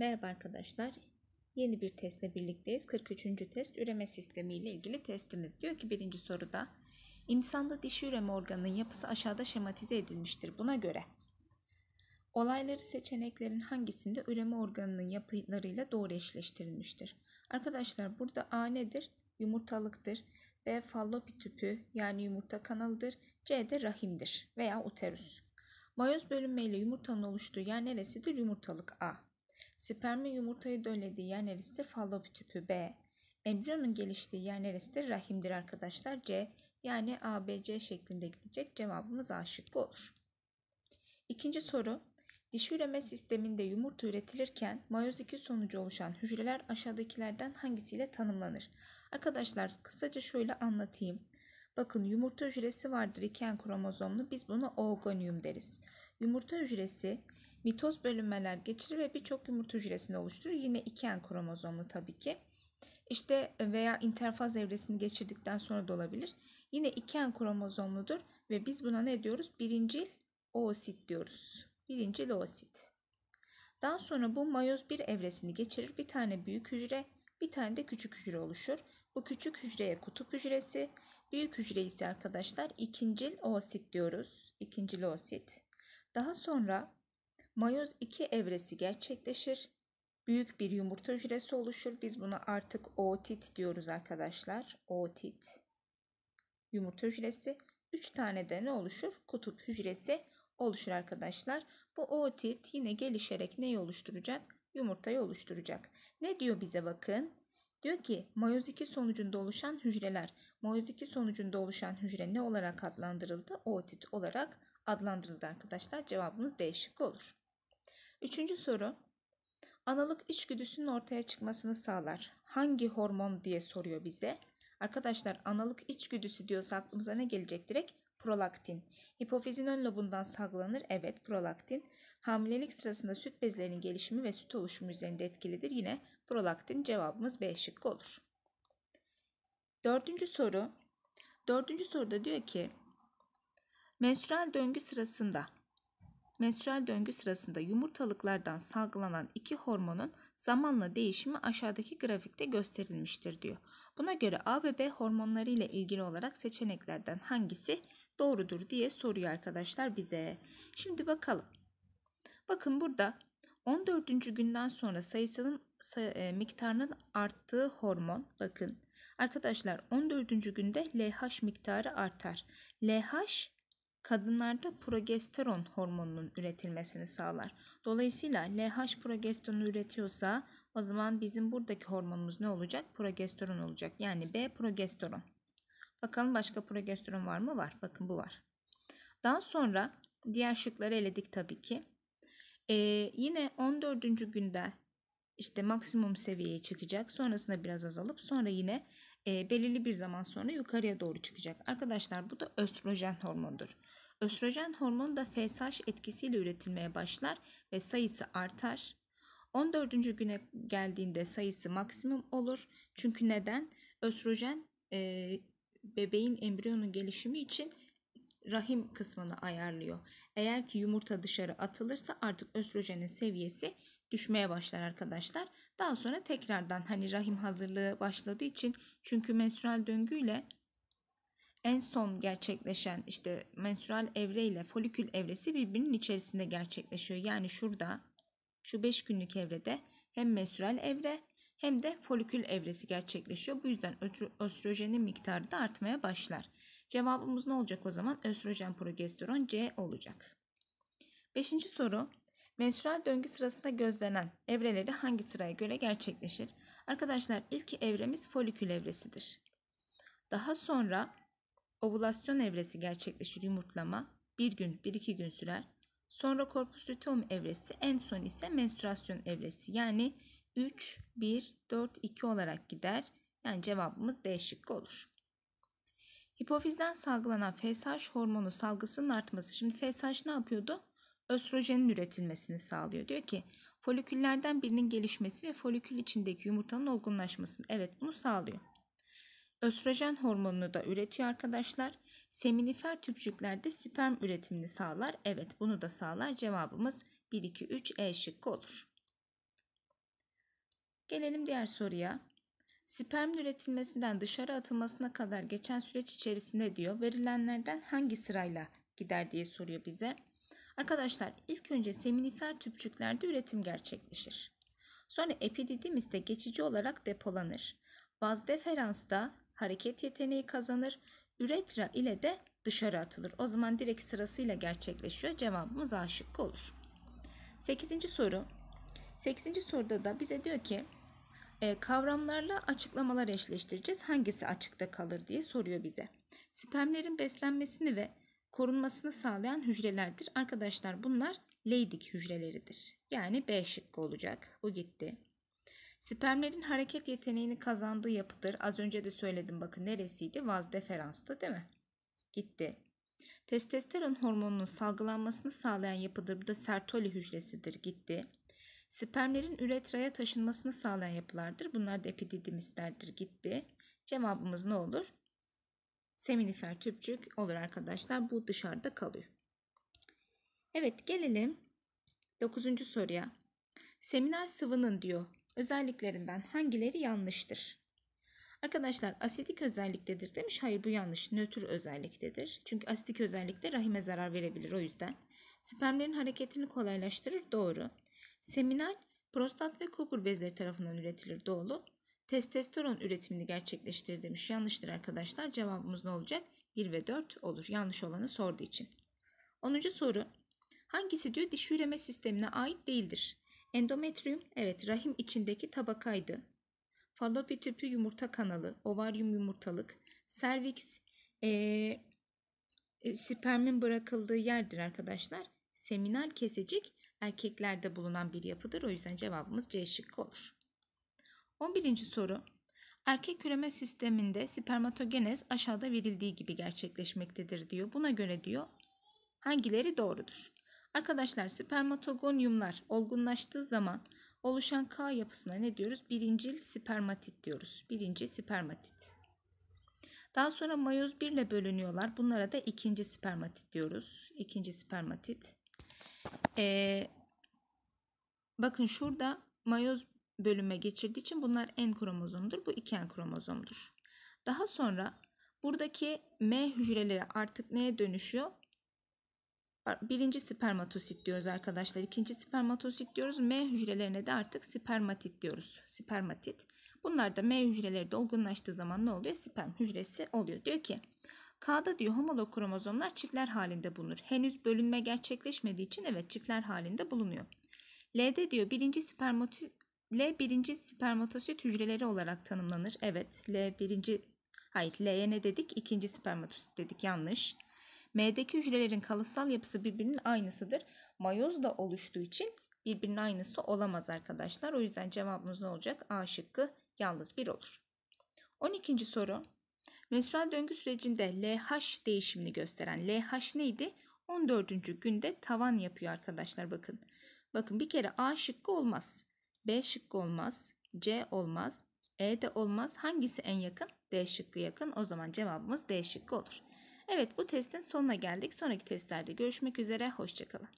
Merhaba arkadaşlar. Yeni bir testle birlikteyiz. 43. test üreme sistemi ile ilgili testimiz. Diyor ki birinci soruda insanda dişi üreme organının yapısı aşağıda şematize edilmiştir. Buna göre olayları seçeneklerin hangisinde üreme organının yapılarıyla doğru eşleştirilmiştir? Arkadaşlar burada A nedir? Yumurtalıktır. B fallopi tüpü yani yumurta kanalıdır. C de rahimdir veya uterus. Mayoz bölünmeyle yumurtanın oluştuğu yer neresidir? Yumurtalık A. Spermi yumurtayı döllediği yer neresidir? Fallop tüpü B. Embriyonun geliştiği yer neresidir? Rahimdir arkadaşlar. C. Yani ABC şeklinde gidecek. Cevabımız A şıkkı olur. İkinci soru. Dişi üreme sisteminde yumurta üretilirken mayoz 2 sonucu oluşan hücreler aşağıdakilerden hangisiyle tanımlanır? Arkadaşlar kısaca şöyle anlatayım. Bakın yumurta hücresi vardır iken kromozomlu biz buna oogonium deriz. Yumurta hücresi mitoz bölünmeler geçirir ve birçok yumurta hücresini oluşturur. Yine iki en kromozomlu tabii ki. İşte e, veya interfaz evresini geçirdikten sonra da olabilir. Yine iki en kromozomludur ve biz buna ne diyoruz? Birincil oosit diyoruz. Birincil oosit. Daha sonra bu mayoz bir evresini geçirir. Bir tane büyük hücre, bir tane de küçük hücre oluşur. Bu küçük hücreye kutup hücresi, büyük hücre ise arkadaşlar ikincil oosit diyoruz. İkincil oosit. Daha sonra mayoz 2 evresi gerçekleşir. Büyük bir yumurta hücresi oluşur. Biz buna artık ootit diyoruz arkadaşlar. Ootit. Yumurta hücresi. 3 tane de ne oluşur? Kutup hücresi oluşur arkadaşlar. Bu ootit yine gelişerek neyi oluşturacak? Yumurtayı oluşturacak. Ne diyor bize bakın? Diyor ki mayoz 2 sonucunda oluşan hücreler. Mayoz 2 sonucunda oluşan hücre ne olarak adlandırıldı? Ootit olarak adlandırıldı arkadaşlar. Cevabımız değişik olur. Üçüncü soru. Analık içgüdüsünün ortaya çıkmasını sağlar. Hangi hormon diye soruyor bize. Arkadaşlar analık içgüdüsü diyorsa aklımıza ne gelecek direkt? Prolaktin. Hipofizin ön lobundan salgılanır. Evet prolaktin. Hamilelik sırasında süt bezlerinin gelişimi ve süt oluşumu üzerinde etkilidir. Yine prolaktin cevabımız B şıkkı olur. Dördüncü soru. Dördüncü soruda diyor ki menstrual döngü sırasında menstrüel döngü sırasında yumurtalıklardan salgılanan iki hormonun zamanla değişimi aşağıdaki grafikte gösterilmiştir diyor. Buna göre A ve B hormonları ile ilgili olarak seçeneklerden hangisi doğrudur diye soruyor arkadaşlar bize. Şimdi bakalım. Bakın burada 14. günden sonra sayısının e, miktarının arttığı hormon bakın Arkadaşlar 14. günde LH miktarı artar. LH kadınlarda progesteron hormonunun üretilmesini sağlar. Dolayısıyla LH progesteronu üretiyorsa o zaman bizim buradaki hormonumuz ne olacak? Progesteron olacak. Yani B progesteron. Bakalım başka progesteron var mı? Var. Bakın bu var. Daha sonra diğer şıkları eledik tabii ki. Ee, yine 14. günde işte maksimum seviyeye çıkacak. Sonrasında biraz azalıp sonra yine e, belirli bir zaman sonra yukarıya doğru çıkacak. Arkadaşlar bu da östrojen hormonudur. Östrojen hormonu da FSH etkisiyle üretilmeye başlar ve sayısı artar. 14. güne geldiğinde sayısı maksimum olur. Çünkü neden? Östrojen e, bebeğin embriyonun gelişimi için rahim kısmını ayarlıyor. Eğer ki yumurta dışarı atılırsa artık östrojenin seviyesi düşmeye başlar arkadaşlar. Daha sonra tekrardan hani rahim hazırlığı başladığı için çünkü menstrual döngüyle en son gerçekleşen işte menstrual evre ile folikül evresi birbirinin içerisinde gerçekleşiyor. Yani şurada şu 5 günlük evrede hem menstrual evre hem de folikül evresi gerçekleşiyor. Bu yüzden östrojenin miktarı da artmaya başlar. Cevabımız ne olacak o zaman? Östrojen progesteron C olacak. Beşinci soru Menstrual döngü sırasında gözlenen evreleri hangi sıraya göre gerçekleşir? Arkadaşlar ilk evremiz folikül evresidir. Daha sonra ovulasyon evresi gerçekleşir yumurtlama. Bir gün, bir iki gün sürer. Sonra korpus luteum evresi, en son ise menstruasyon evresi. Yani 3, 1, 4, 2 olarak gider. Yani cevabımız D şıkkı olur. Hipofizden salgılanan FSH hormonu salgısının artması. Şimdi FSH ne yapıyordu? östrojenin üretilmesini sağlıyor. Diyor ki foliküllerden birinin gelişmesi ve folikül içindeki yumurtanın olgunlaşmasını evet bunu sağlıyor. Östrojen hormonunu da üretiyor arkadaşlar. Seminifer tüpçüklerde sperm üretimini sağlar. Evet bunu da sağlar. Cevabımız 1, 2, 3 E şıkkı olur. Gelelim diğer soruya. Sperm üretilmesinden dışarı atılmasına kadar geçen süreç içerisinde diyor verilenlerden hangi sırayla gider diye soruyor bize. Arkadaşlar ilk önce seminifer tüpçüklerde üretim gerçekleşir. Sonra epididimiste geçici olarak depolanır. Baz deferansta hareket yeteneği kazanır. Üretra ile de dışarı atılır. O zaman direkt sırasıyla gerçekleşiyor. Cevabımız A şıkkı olur. 8. soru. 8. soruda da bize diyor ki e, kavramlarla açıklamalar eşleştireceğiz. Hangisi açıkta kalır diye soruyor bize. Spermlerin beslenmesini ve korunmasını sağlayan hücrelerdir. Arkadaşlar bunlar Leydig hücreleridir. Yani B şıkkı olacak. O gitti. Spermlerin hareket yeteneğini kazandığı yapıdır. Az önce de söyledim bakın neresiydi? Vaz deferanstı değil mi? Gitti. Testosteron hormonunun salgılanmasını sağlayan yapıdır. Bu da sertoli hücresidir. Gitti. Spermlerin üretraya taşınmasını sağlayan yapılardır. Bunlar da epididimistlerdir. Gitti. Cevabımız ne olur? seminifer tüpçük olur arkadaşlar. Bu dışarıda kalıyor. Evet gelelim 9. soruya. Seminal sıvının diyor özelliklerinden hangileri yanlıştır? Arkadaşlar asidik özelliktedir demiş. Hayır bu yanlış. Nötr özelliktedir. Çünkü asidik özellikte rahime zarar verebilir o yüzden. Spermlerin hareketini kolaylaştırır. Doğru. Seminal prostat ve kopur bezleri tarafından üretilir. Doğru testosteron üretimini gerçekleştir demiş. Yanlıştır arkadaşlar. Cevabımız ne olacak? 1 ve 4 olur. Yanlış olanı sorduğu için. 10. soru. Hangisi diyor dişi üreme sistemine ait değildir? Endometrium evet rahim içindeki tabakaydı. Fallopi tüpü yumurta kanalı, ovaryum yumurtalık, serviks e, e, spermin bırakıldığı yerdir arkadaşlar. Seminal kesecik erkeklerde bulunan bir yapıdır. O yüzden cevabımız C şıkkı olur. 11. soru. Erkek üreme sisteminde spermatogenez aşağıda verildiği gibi gerçekleşmektedir diyor. Buna göre diyor hangileri doğrudur? Arkadaşlar spermatogonyumlar olgunlaştığı zaman oluşan K yapısına ne diyoruz? Birincil spermatit diyoruz. Birinci spermatit. Daha sonra mayoz 1 ile bölünüyorlar. Bunlara da ikinci spermatit diyoruz. İkinci spermatit. Ee, bakın şurada mayoz bölüme geçirdiği için bunlar en kromozomdur. Bu 2N kromozomdur. Daha sonra buradaki M hücreleri artık neye dönüşüyor? Birinci spermatosit diyoruz arkadaşlar. İkinci spermatosit diyoruz. M hücrelerine de artık spermatit diyoruz. Spermatit. Bunlar da M hücreleri de olgunlaştığı zaman ne oluyor? Sperm hücresi oluyor. Diyor ki K'da diyor homolog kromozomlar çiftler halinde bulunur. Henüz bölünme gerçekleşmediği için evet çiftler halinde bulunuyor. L'de diyor birinci spermatit L birinci spermatosit hücreleri olarak tanımlanır. Evet L birinci hayır L'ye ne dedik? İkinci spermatosit dedik yanlış. M'deki hücrelerin kalıtsal yapısı birbirinin aynısıdır. Mayoz da oluştuğu için birbirinin aynısı olamaz arkadaşlar. O yüzden cevabımız ne olacak? A şıkkı yalnız bir olur. 12. soru. Menstrual döngü sürecinde LH değişimini gösteren LH neydi? 14. günde tavan yapıyor arkadaşlar bakın. Bakın bir kere A şıkkı olmaz. B şıkkı olmaz. C olmaz. E de olmaz. Hangisi en yakın? D şıkkı yakın. O zaman cevabımız D şıkkı olur. Evet bu testin sonuna geldik. Sonraki testlerde görüşmek üzere. Hoşçakalın.